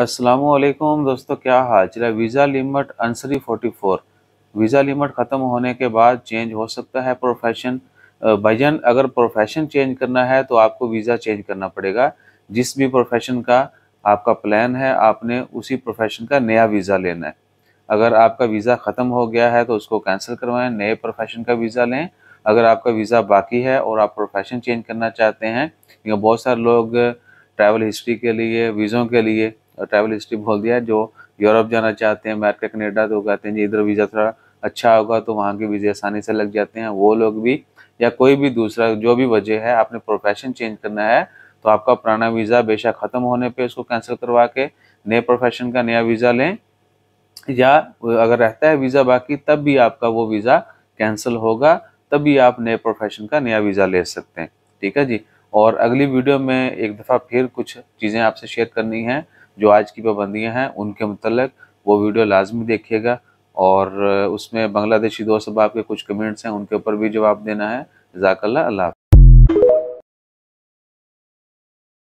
असलकुम दोस्तों क्या हाल चला वीज़ा लिमिट अंसरी 44 वीज़ा लिमिट ख़त्म होने के बाद चेंज हो सकता है प्रोफेशन भजन अगर प्रोफेशन चेंज करना है तो आपको वीज़ा चेंज करना पड़ेगा जिस भी प्रोफेशन का आपका प्लान है आपने उसी प्रोफेशन का नया वीज़ा लेना है अगर आपका वीज़ा ख़त्म हो गया है तो उसको कैंसिल करवाएं नए प्रोफेशन का वीज़ा लें अगर आपका वीज़ा बाकी है और आप प्रोफेशन चेंज करना चाहते हैं या बहुत सारे लोग ट्रैवल हिस्ट्री के लिए वीज़ों के लिए ट्रैवल हिस्ट्री बोल दिया जो यूरोप जाना चाहते हैं अमेरिका कनेडा तो कहते हैं जी इधर वीज़ा थोड़ा अच्छा होगा तो वहाँ के वीज़े आसानी से लग जाते हैं वो लोग भी या कोई भी दूसरा जो भी वजह है आपने प्रोफेशन चेंज करना है तो आपका पुराना वीज़ा बेशक ख़त्म होने पे उसको कैंसिल करवा के नए प्रोफेशन का नया वीज़ा लें या अगर रहता है वीज़ा बाकी तब भी आपका वो वीज़ा कैंसिल होगा तब भी आप नए प्रोफेशन का नया वीज़ा ले सकते हैं ठीक है जी और अगली वीडियो में एक दफ़ा फिर कुछ चीज़ें आपसे शेयर करनी हैं जो आज की पाबंदियाँ हैं उनके मतलब वो वीडियो लाजमी देखिएगा और उसमें बांग्लादेशी दोस्त अब आपके कुछ कमेंट्स हैं उनके ऊपर भी जवाब देना है जजाकल्ला अल्लाह